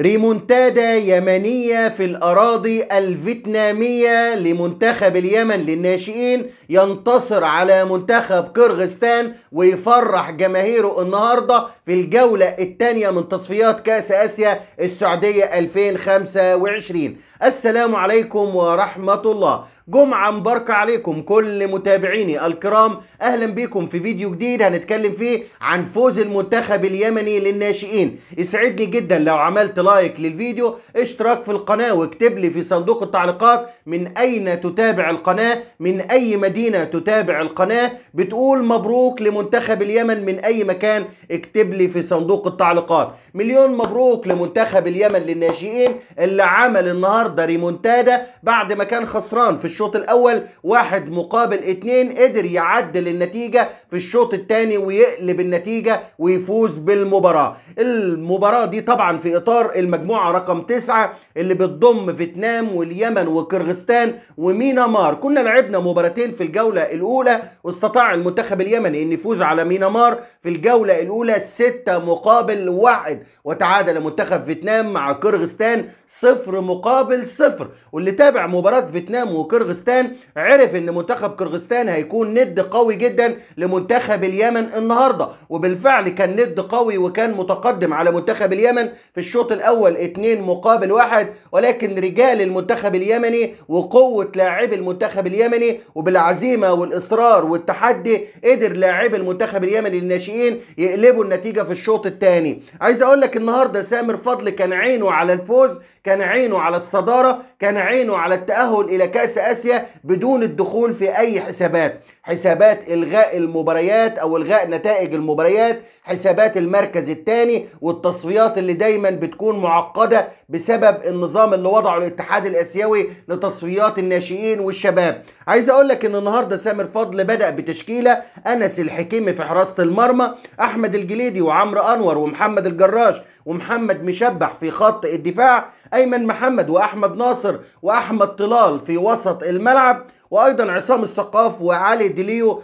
ريمونتادا يمنية في الأراضي الفيتنامية لمنتخب اليمن للناشئين ينتصر على منتخب كرغستان ويفرح جماهيره النهاردة في الجولة الثانية من تصفيات كأس آسيا السعودية 2025 السلام عليكم ورحمة الله جمعة مباركة عليكم كل متابعيني الكرام أهلا بكم في فيديو جديد هنتكلم فيه عن فوز المنتخب اليمني للناشئين اسعدني جدا لو عملت لايك للفيديو اشتراك في القناة واكتب لي في صندوق التعليقات من أين تتابع القناة من أي مدينة تتابع القناة بتقول مبروك لمنتخب اليمن من أي مكان اكتب لي في صندوق التعليقات مليون مبروك لمنتخب اليمن للناشئين اللي عمل النهاردة ريمونتادا بعد ما كان خسران في الشوط الاول واحد مقابل اتنين قدر يعدل النتيجه في الشوط الثاني ويقلب النتيجه ويفوز بالمباراه المباراه دي طبعا في اطار المجموعه رقم تسعة اللي بتضم فيتنام واليمن وكرغستان ومينامار كنا لعبنا مباراتين في الجوله الاولى واستطاع المنتخب اليمني ان يفوز على مينامار في الجولة الأولى ستة مقابل واحد وتعادل منتخب فيتنام مع قرغستان صفر مقابل صفر واللي تابع مباراة فيتنام وقرغستان عرف إن منتخب قرغستان هيكون ند قوي جدا لمنتخب اليمن النهارده وبالفعل كان ند قوي وكان متقدم على منتخب اليمن في الشوط الأول اتنين مقابل واحد ولكن رجال المنتخب اليمني وقوة لاعبي المنتخب اليمني وبالعزيمة والإصرار والتحدي قدر لاعبي المنتخب اليمني الناشئ الناشئين يقلبوا النتيجه في الشوط الثاني عايز اقول لك النهارده سامر فضل كان عينه على الفوز كان عينه على الصدارة كان عينه على التأهل إلى كأس آسيا بدون الدخول في أي حسابات حسابات إلغاء المباريات أو إلغاء نتائج المباريات حسابات المركز الثاني والتصفيات اللي دايما بتكون معقدة بسبب النظام اللي وضعه الاتحاد الآسيوي لتصفيات الناشئين والشباب عايز أقول لك إن النهاردة سامر فضل بدأ بتشكيلة أنس الحكيمي في حراسة المرمى أحمد الجليدي وعمرو أنور ومحمد الجراش ومحمد مشبح في خط الدفاع أيمن محمد وأحمد ناصر وأحمد طلال في وسط الملعب وايضا عصام الثقاف وعلي ديليو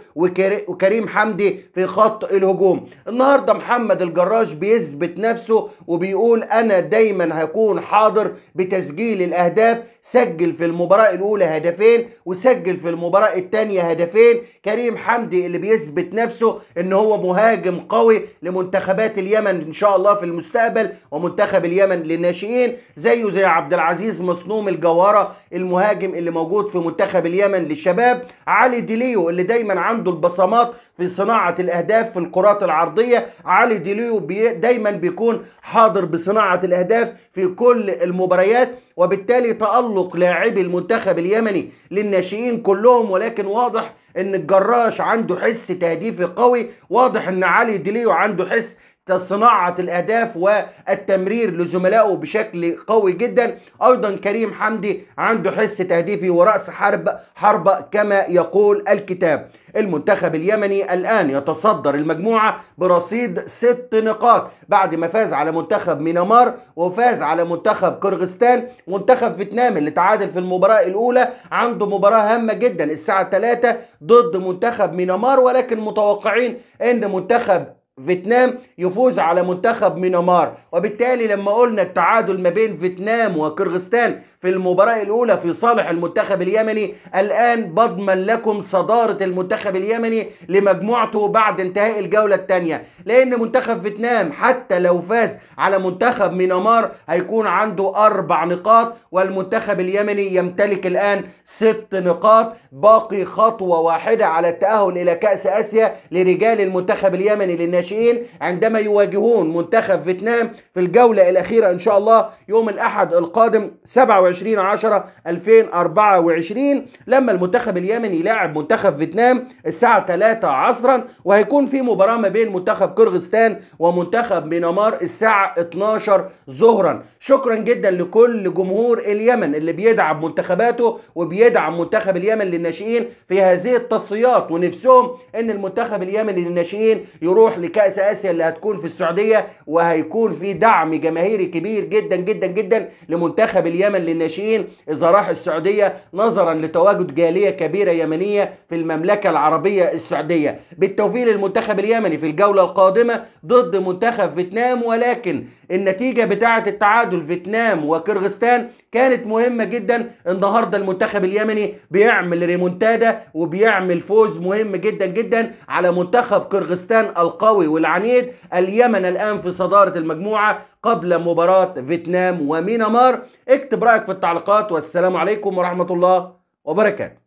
وكريم حمدي في خط الهجوم النهارده محمد الجراج بيثبت نفسه وبيقول انا دايما هكون حاضر بتسجيل الاهداف سجل في المباراه الاولى هدفين وسجل في المباراه الثانيه هدفين كريم حمدي اللي بيثبت نفسه ان هو مهاجم قوي لمنتخبات اليمن ان شاء الله في المستقبل ومنتخب اليمن للناشئين زي زيه زي عبد العزيز مصنوم الجواره المهاجم اللي موجود في منتخب اليمن للشباب علي ديليو اللي دايما عنده البصمات في صناعه الاهداف في الكرات العرضيه علي ديليو بي دايما بيكون حاضر بصناعه الاهداف في كل المباريات وبالتالي تألق لاعبي المنتخب اليمني للناشئين كلهم ولكن واضح ان الجراش عنده حس تهديفي قوي واضح ان علي ديليو عنده حس صناعة الأهداف والتمرير لزملائه بشكل قوي جدا أيضا كريم حمدي عنده حس تهديفي ورأس حرب حربة كما يقول الكتاب المنتخب اليمني الآن يتصدر المجموعة برصيد ست نقاط بعد ما فاز على منتخب مينمار وفاز على منتخب كرغستان منتخب فيتنام اللي تعادل في المباراه الاولى عنده مباراه هامه جدا الساعه 3 ضد منتخب مينمار ولكن متوقعين ان منتخب فيتنام يفوز على منتخب ميانمار وبالتالي لما قلنا التعادل ما بين فيتنام وكرغستان في المباراة الأولى في صالح المنتخب اليمني الآن بضمن لكم صدارة المنتخب اليمني لمجموعته بعد انتهاء الجولة الثانية لأن منتخب فيتنام حتى لو فاز على منتخب ميانمار هيكون عنده أربع نقاط والمنتخب اليمني يمتلك الآن ست نقاط باقي خطوة واحدة على التأهل إلى كأس آسيا لرجال المنتخب اليمني للناشئين الناشئين عندما يواجهون منتخب فيتنام في الجولة الأخيرة إن شاء الله يوم الأحد القادم 27 10 2024 لما المنتخب اليمني يلاعب منتخب فيتنام الساعة 3 عصرا وهيكون في مباراة ما بين منتخب كرغستان ومنتخب مينمار الساعة 12 ظهرا شكرا جدا لكل جمهور اليمن اللي بيدعم منتخباته وبيدعم منتخب اليمن للناشئين في هذه التصفيات ونفسهم ان المنتخب اليمني للناشئين يروح لك كاس اسيا اللي هتكون في السعوديه وهيكون في دعم جماهيري كبير جدا جدا جدا لمنتخب اليمن للناشئين اذا راح السعوديه نظرا لتواجد جاليه كبيره يمنيه في المملكه العربيه السعوديه بالتوفيق للمنتخب اليمني في الجوله القادمه ضد منتخب فيتنام ولكن النتيجه بتاعه التعادل فيتنام وكرغستان كانت مهمه جدا النهارده المنتخب اليمني بيعمل ريمونتادا وبيعمل فوز مهم جدا جدا على منتخب كرغستان القوي الشناوي والعنيد اليمن الآن في صدارة المجموعة قبل مباراة فيتنام ومينمار اكتب رأيك في التعليقات والسلام عليكم ورحمة الله وبركاته